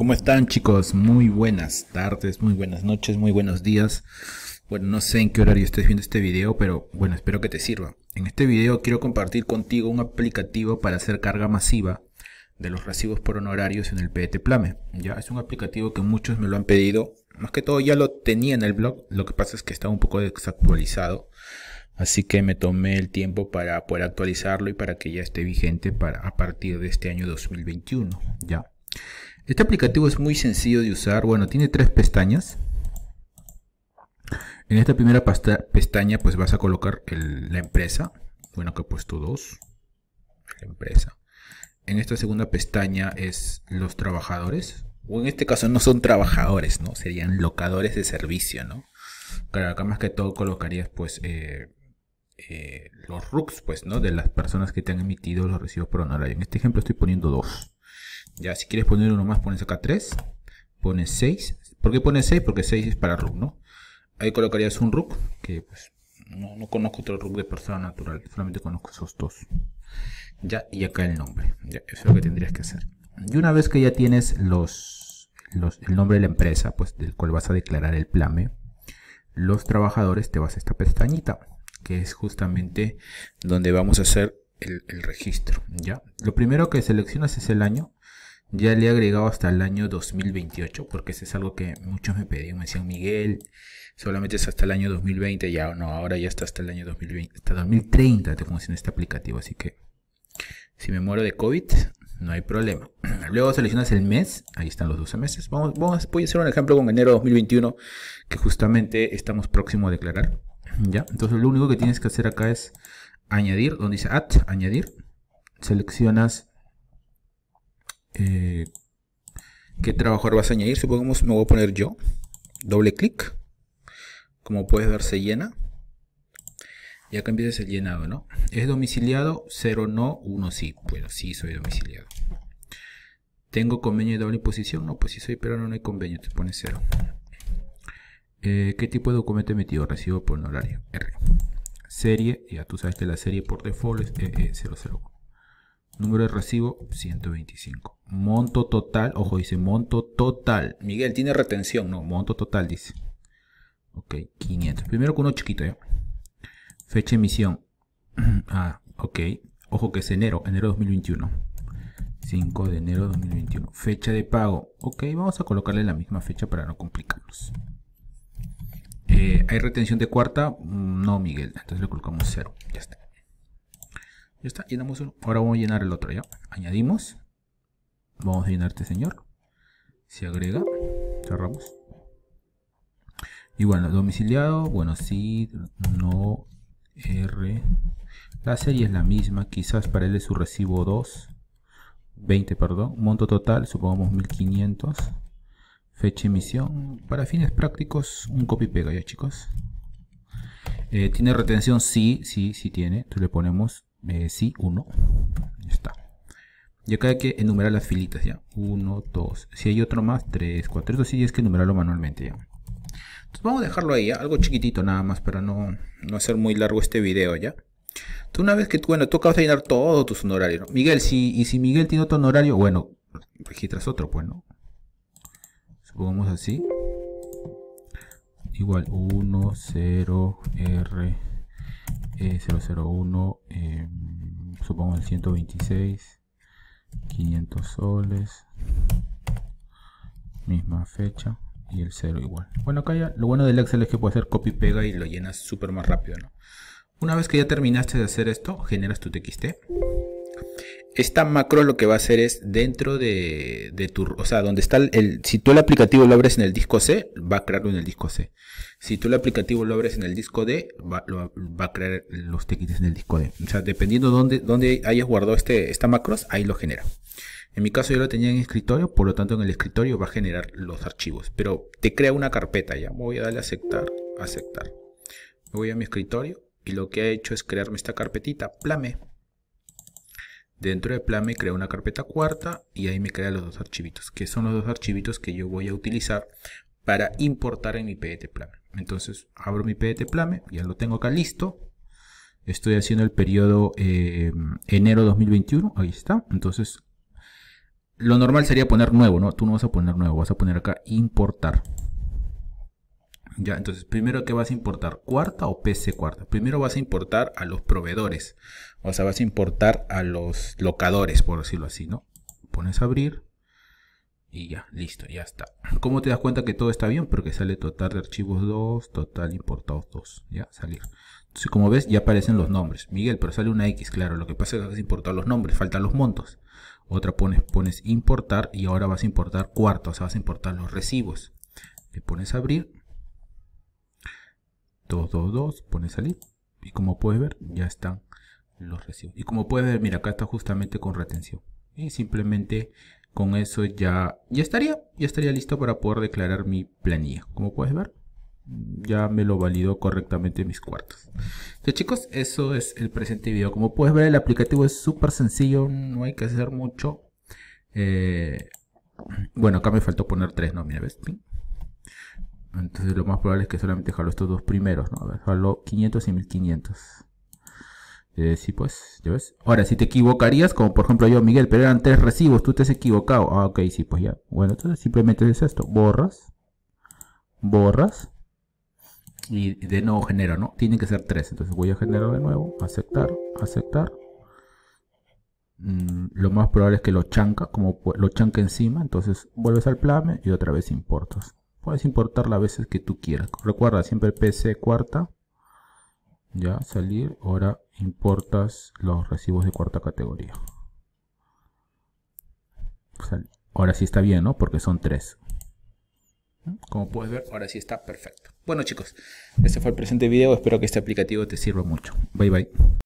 ¿Cómo están chicos? Muy buenas tardes, muy buenas noches, muy buenos días. Bueno, no sé en qué horario estés viendo este video, pero bueno, espero que te sirva. En este video quiero compartir contigo un aplicativo para hacer carga masiva de los recibos por honorarios en el PET Plame. Ya es un aplicativo que muchos me lo han pedido. Más que todo ya lo tenía en el blog, lo que pasa es que está un poco desactualizado. Así que me tomé el tiempo para poder actualizarlo y para que ya esté vigente para, a partir de este año 2021. Ya. Este aplicativo es muy sencillo de usar. Bueno, tiene tres pestañas. En esta primera pestaña pues vas a colocar la empresa. Bueno, que he puesto dos. La empresa. En esta segunda pestaña es los trabajadores. O en este caso no son trabajadores, ¿no? Serían locadores de servicio, ¿no? Claro, acá más que todo colocarías pues eh, eh, los RUCs, pues, ¿no? De las personas que te han emitido los recibos por honorario. En este ejemplo estoy poniendo dos. Ya, si quieres poner uno más, pones acá 3. Pones 6. ¿Por qué pones 6? Porque 6 es para rook, ¿no? Ahí colocarías un rook, que pues no, conozco otro rook de persona natural, solamente conozco esos dos. Ya, y acá el nombre. eso es lo que tendrías que hacer. Y una vez que ya tienes los, el nombre de la empresa, pues del cual vas a declarar el plame, los trabajadores te vas a esta pestañita, que es justamente donde vamos a hacer el, el registro. ¿ya? Lo primero que seleccionas es el año ya le he agregado hasta el año 2028, porque eso es algo que muchos me pedían, me decían, Miguel, solamente es hasta el año 2020, ya no, ahora ya está hasta el año 2020, hasta 2030 te funciona este aplicativo, así que si me muero de COVID, no hay problema. Luego seleccionas el mes, ahí están los 12 meses. Vamos, voy a hacer un ejemplo con enero 2021, que justamente estamos próximos a declarar. ¿Ya? Entonces lo único que tienes que hacer acá es añadir, donde dice add, añadir, seleccionas eh, qué trabajador vas a añadir. Supongamos me voy a poner yo. Doble clic. Como puedes ver se llena. Y acá empieza el llenado, ¿no? ¿Es domiciliado? 0 no, 1 sí. Bueno, sí soy domiciliado. ¿Tengo convenio de doble imposición? No, pues sí soy pero no hay convenio, te pone cero. Eh, ¿Qué tipo de documento he emitido? Recibo por honorario. R. Serie, ya tú sabes que la serie por default es EE001. Número de recibo 125. Monto total, ojo, dice monto total. Miguel, tiene retención, no, monto total dice. Ok, 500. Primero con uno chiquito, ¿ya? ¿eh? Fecha de emisión. ah, ok. Ojo que es enero, enero 2021. 5 de enero 2021. Fecha de pago. Ok, vamos a colocarle la misma fecha para no complicarnos. Eh, ¿Hay retención de cuarta? Mm, no, Miguel. Entonces le colocamos cero. Ya está. Ya está, llenamos uno. Ahora vamos a llenar el otro, ¿ya? Añadimos. Vamos a llenarte, este señor. Se agrega. Cerramos. Y bueno, domiciliado, bueno, sí, no, R. La serie es la misma, quizás para él es su recibo 2. 20, perdón. Monto total, supongamos 1500. Fecha emisión. Para fines prácticos, un copy pega ya, chicos. Eh, ¿Tiene retención? Sí, sí, sí tiene. tú le ponemos si eh, sí, 1. Ya está. Y acá hay que enumerar las filitas, ¿ya? 1, 2. Si hay otro más, 3, 4. Eso sí es que enumerarlo manualmente, Entonces vamos a dejarlo ahí, Algo chiquitito nada más para no, no hacer muy largo este video, ¿ya? Tú una vez que, bueno, tú acabas de llenar todo tus honorario, Miguel, si, y si Miguel tiene otro honorario, bueno, registras otro, pues, ¿no? Supongamos así. Igual, 1, 0, R... 001, eh, eh, supongo el 126, 500 soles, misma fecha y el 0 igual. Bueno, acá ya lo bueno del Excel es que puede hacer copy pega y lo llenas súper más rápido, Una vez que ya terminaste de hacer esto, generas tu TXT esta macro lo que va a hacer es dentro de, de tu, o sea, donde está el, si tú el aplicativo lo abres en el disco C, va a crearlo en el disco C. Si tú el aplicativo lo abres en el disco D, va, a crear los tickets en el disco D. O sea, dependiendo dónde, dónde hayas guardado este, esta macro, ahí lo genera. En mi caso yo lo tenía en escritorio, por lo tanto en el escritorio va a generar los archivos. Pero te crea una carpeta ya. Voy a darle a aceptar, aceptar. Me voy a mi escritorio y lo que ha hecho es crearme esta carpetita, plame. Dentro de Plame crea una carpeta cuarta y ahí me crea los dos archivitos, que son los dos archivitos que yo voy a utilizar para importar en mi PDT Plame. Entonces abro mi PDT Plame, ya lo tengo acá listo. Estoy haciendo el periodo eh, enero 2021, ahí está. Entonces, lo normal sería poner nuevo, ¿no? Tú no vas a poner nuevo, vas a poner acá importar. Ya, entonces, primero, que vas a importar? ¿Cuarta o PC cuarta? Primero vas a importar a los proveedores. O sea, vas a importar a los locadores, por decirlo así, ¿no? Pones abrir y ya, listo, ya está. ¿Cómo te das cuenta que todo está bien? Porque sale total de archivos 2, total importados 2, ya, salir. Entonces, como ves, ya aparecen los nombres. Miguel, pero sale una X, claro, lo que pasa es que vas a importar los nombres, faltan los montos. Otra pones, pones importar y ahora vas a importar cuarta, o sea, vas a importar los recibos. Le pones abrir 222 pone pones salir y como puedes ver ya están los recibos. Y como puedes ver, mira, acá está justamente con retención. Y simplemente con eso ya, ya estaría, ya estaría listo para poder declarar mi planilla. Como puedes ver, ya me lo validó correctamente mis cuartos. Entonces chicos, eso es el presente video. Como puedes ver, el aplicativo es súper sencillo, no hay que hacer mucho. Eh, bueno, acá me faltó poner tres, ¿no? Mira, ¿ves? Entonces lo más probable es que solamente jalo estos dos primeros, ¿no? A ver, jalo 500 y 1500. Eh, sí, pues, ya ves. Ahora, si te equivocarías, como por ejemplo yo, Miguel, pero eran tres recibos, tú te has equivocado. Ah, ok, sí, pues ya. Bueno, entonces simplemente es esto. Borras. Borras. Y de nuevo genero, ¿no? Tienen que ser tres. Entonces voy a generar de nuevo. Aceptar, aceptar. Mm, lo más probable es que lo chanca, como lo chanca encima. Entonces vuelves al plame y otra vez importas. Puedes importar las veces que tú quieras. Recuerda, siempre PC cuarta. Ya, salir. Ahora importas los recibos de cuarta categoría. Ahora sí está bien, ¿no? Porque son tres. Como puedes ver, ahora sí está perfecto. Bueno chicos, este fue el presente video. Espero que este aplicativo te sirva mucho. Bye bye.